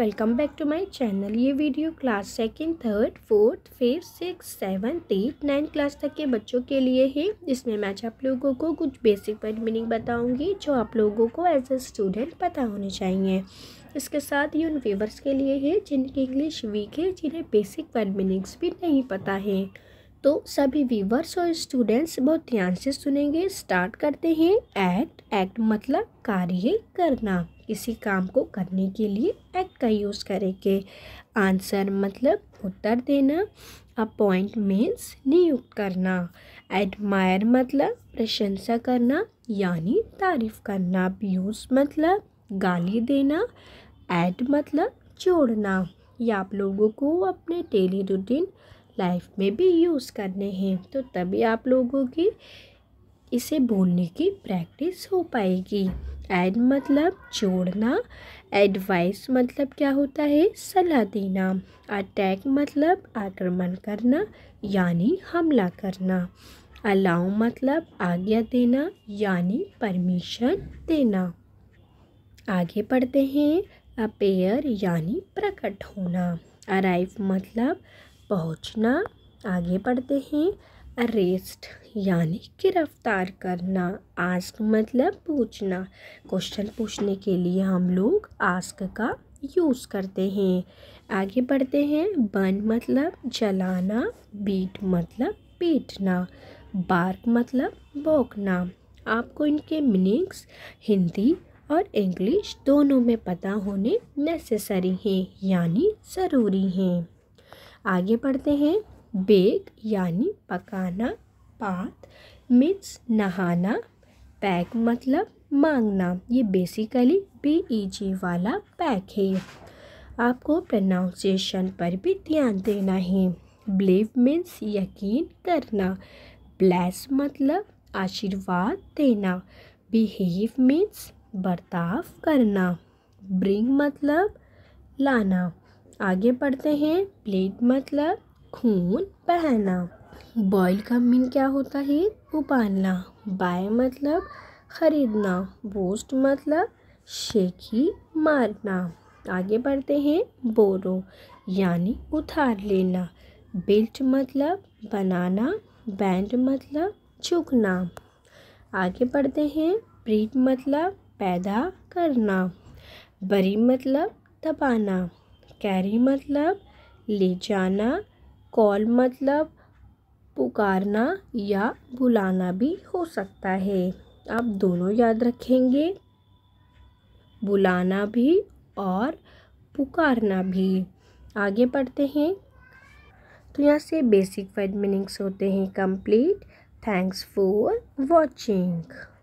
welcome back to my channel ये video class second, third fourth fifth six seventh eight ninth class तक के बच्चों के लिए है इसमें मैं आज आप लोगों को कुछ बेसिक वर्ड मीनिंग बताऊंगी जो आप लोगों को एज ए स्टूडेंट पता होने चाहिए इसके साथ ये उन व्यूवर्स के लिए है जिनकी इंग्लिश वीक है जिन्हें बेसिक वर्ड मीनिंग्स भी नहीं पता है तो सभी व्यूवर्स और स्टूडेंट्स बहुत ध्यान से सुनेंगे स्टार्ट करते हैं एक्ट एक्ट मतलब कार्य करना किसी काम को करने के लिए का यूज़ करेंगे आंसर मतलब उत्तर देना अपॉइंट मीन्स नियुक्त करना एडमायर मतलब प्रशंसा करना यानी तारीफ़ करना ब्यूज मतलब गाली देना ऐड मतलब जोड़ना ये आप लोगों को अपने डेली रूटीन लाइफ में भी यूज़ करने हैं तो तभी आप लोगों की इसे बोलने की प्रैक्टिस हो पाएगी एड मतलब जोड़ना एडवाइस मतलब क्या होता है सलाह देना अटैक मतलब आक्रमण करना यानी हमला करना अलाउ मतलब आज्ञा देना यानी परमिशन देना आगे पढ़ते हैं अपेयर यानी प्रकट होना अराइव मतलब पहुंचना आगे पढ़ते हैं अरेस्ट यानी गिरफ्तार करना आस्क मतलब पूछना क्वेश्चन पूछने के लिए हम लोग आस्क का यूज़ करते हैं आगे बढ़ते हैं बन मतलब जलाना बीट मतलब पीटना बार्क मतलब बोकना आपको इनके मीनिंग्स हिंदी और इंग्लिश दोनों में पता होने नेसेसरी हैं यानी ज़रूरी हैं आगे बढ़ते हैं बेग यानी पकाना पात मिट्स नहाना पैक मतलब मांगना ये बेसिकली बी ई जी वाला पैक है आपको प्रनाउंसिएशन पर भी ध्यान देना है बिलीव मीन्स यकीन करना ब्लेस मतलब आशीर्वाद देना बिहेव मीन्स बर्ताव करना ब्रिंग मतलब लाना आगे बढ़ते हैं प्लेट मतलब खून बहाना बॉयल का मीन क्या होता है उबालना बाय मतलब ख़रीदना बोस्ट मतलब शेखी मारना आगे बढ़ते हैं बोरो यानी उतार लेना बिल्ट मतलब बनाना बैंड मतलब झुकना आगे बढ़ते हैं प्रीट मतलब पैदा करना बरी मतलब दबाना कैरी मतलब ले जाना कॉल मतलब पुकारना या बुलाना भी हो सकता है आप दोनों याद रखेंगे बुलाना भी और पुकारना भी आगे बढ़ते हैं तो यहाँ से बेसिक वर्ड मीनिंग्स होते हैं कंप्लीट थैंक्स फॉर वॉचिंग